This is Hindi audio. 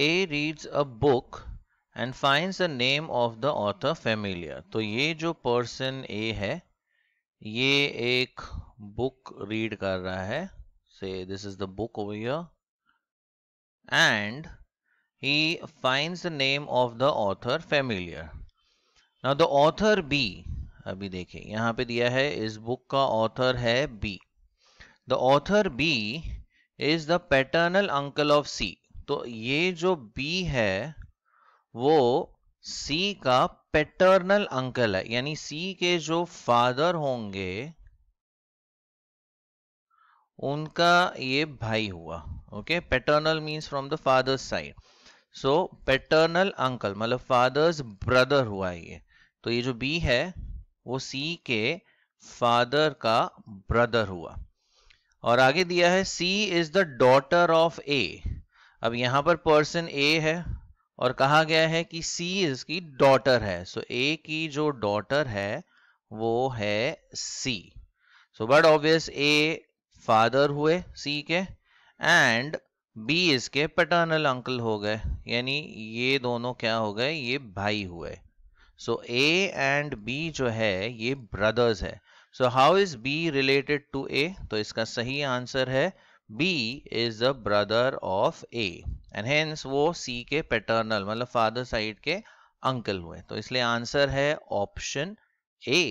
A reads a book and finds the name of the author familiar तो ये जो पर्सन ए है ये एक बुक रीड कर रहा है से this is the book over here and he finds the name of the author familiar now the author B अभी देखिए यहाँ पे दिया है इस बुक का ऑथर है B the author B is the paternal uncle of C तो ये जो बी है वो सी का पेटर्नल अंकल है यानी सी के जो फादर होंगे उनका ये भाई हुआ okay paternal means from the father's side so paternal uncle मतलब फादर्स ब्रदर हुआ ये तो ये जो बी है वो सी के फादर का ब्रदर हुआ और आगे दिया है C is the daughter of A अब यहाँ पर पर्सन ए है और कहा गया है कि सी इसकी डॉटर है सो so, ए की जो डॉटर है वो है C so but obvious A father हुए सी के एंड बी इसके पटर्नल अंकल हो गए यानी ये दोनों क्या हो गए ये भाई हुए सो ए एंड बी जो है ये ब्रदर्स है so how is B related to A तो इसका सही आंसर है B is the brother of A and hence वो सी के paternal मतलब फादर साइड के अंकल हुए तो इसलिए आंसर है ऑप्शन ए